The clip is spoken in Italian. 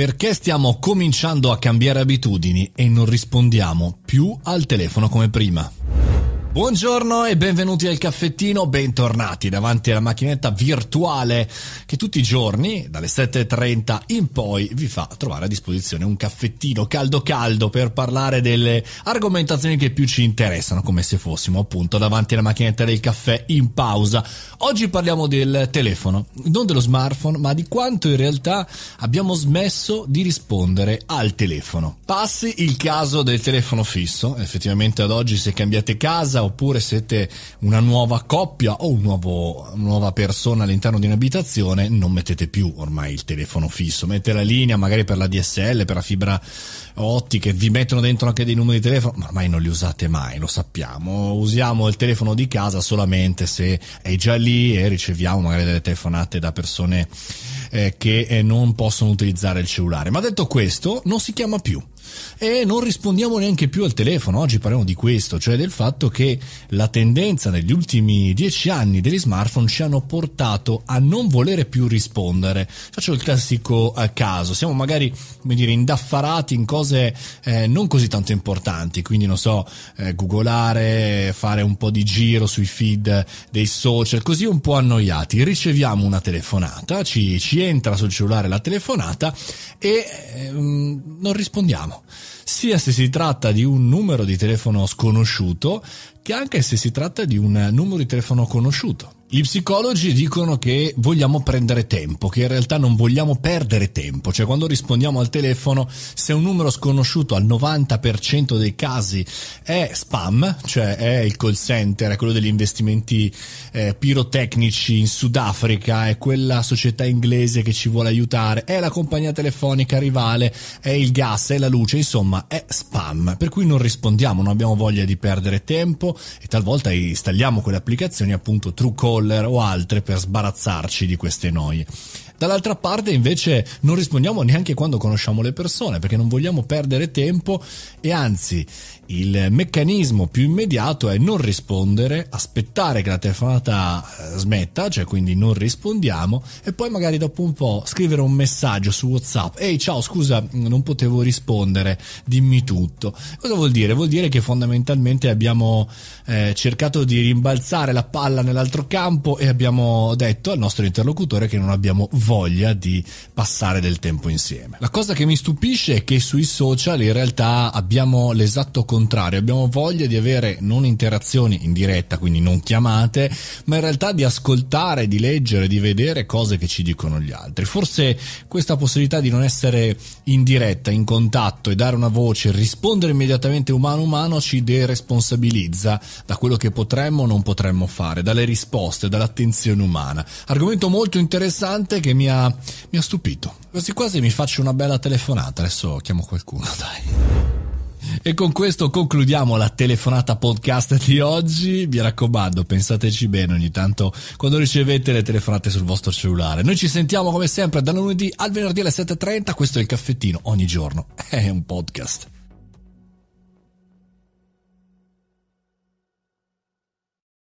Perché stiamo cominciando a cambiare abitudini e non rispondiamo più al telefono come prima? Buongiorno e benvenuti al caffettino, bentornati davanti alla macchinetta virtuale che tutti i giorni dalle 7.30 in poi vi fa trovare a disposizione un caffettino caldo caldo per parlare delle argomentazioni che più ci interessano come se fossimo appunto davanti alla macchinetta del caffè in pausa. Oggi parliamo del telefono, non dello smartphone ma di quanto in realtà abbiamo smesso di rispondere al telefono. Passi il caso del telefono fisso, effettivamente ad oggi se cambiate casa casa oppure siete una nuova coppia o un nuovo, una nuova persona all'interno di un'abitazione, non mettete più ormai il telefono fisso, mettete la linea magari per la DSL, per la fibra ottica, vi mettono dentro anche dei numeri di telefono, ma ormai non li usate mai, lo sappiamo, usiamo il telefono di casa solamente se è già lì e riceviamo magari delle telefonate da persone eh, che eh, non possono utilizzare il cellulare. Ma detto questo, non si chiama più. E non rispondiamo neanche più al telefono, oggi parliamo di questo, cioè del fatto che la tendenza negli ultimi dieci anni degli smartphone ci hanno portato a non volere più rispondere. Faccio il classico eh, caso, siamo magari come dire, indaffarati in cose eh, non così tanto importanti, quindi non so, eh, googolare, fare un po' di giro sui feed dei social, così un po' annoiati. Riceviamo una telefonata, ci, ci entra sul cellulare la telefonata e eh, non rispondiamo chiamiamo, sia se si tratta di un numero di telefono sconosciuto che anche se si tratta di un numero di telefono conosciuto. Gli psicologi dicono che vogliamo prendere tempo, che in realtà non vogliamo perdere tempo, cioè quando rispondiamo al telefono se un numero sconosciuto al 90% dei casi è spam, cioè è il call center, è quello degli investimenti eh, pirotecnici in Sudafrica, è quella società inglese che ci vuole aiutare, è la compagnia telefonica rivale, è il gas, è la luce, insomma è spam, per cui non rispondiamo, non abbiamo voglia di perdere tempo e talvolta installiamo quelle applicazioni appunto Truecaller Waller o altre per sbarazzarci di queste noie. Dall'altra parte invece non rispondiamo neanche quando conosciamo le persone perché non vogliamo perdere tempo e anzi il meccanismo più immediato è non rispondere, aspettare che la telefonata eh, smetta, cioè quindi non rispondiamo e poi magari dopo un po' scrivere un messaggio su WhatsApp. Ehi ciao, scusa, non potevo rispondere, dimmi tutto. Cosa vuol dire? Vuol dire che fondamentalmente abbiamo eh, cercato di rimbalzare la palla nell'altro campo e abbiamo detto al nostro interlocutore che non abbiamo voluto voglia di passare del tempo insieme. La cosa che mi stupisce è che sui social in realtà abbiamo l'esatto contrario, abbiamo voglia di avere non interazioni in diretta, quindi non chiamate, ma in realtà di ascoltare, di leggere, di vedere cose che ci dicono gli altri. Forse questa possibilità di non essere in diretta, in contatto e dare una voce, rispondere immediatamente umano umano ci deresponsabilizza da quello che potremmo o non potremmo fare, dalle risposte, dall'attenzione umana. Argomento molto interessante che mi mi ha, mi ha stupito. Quasi quasi mi faccio una bella telefonata, adesso chiamo qualcuno, dai. E con questo concludiamo la telefonata podcast di oggi. Mi raccomando, pensateci bene ogni tanto quando ricevete le telefonate sul vostro cellulare. Noi ci sentiamo come sempre dal lunedì al venerdì alle 7.30. Questo è il caffettino ogni giorno. È un podcast.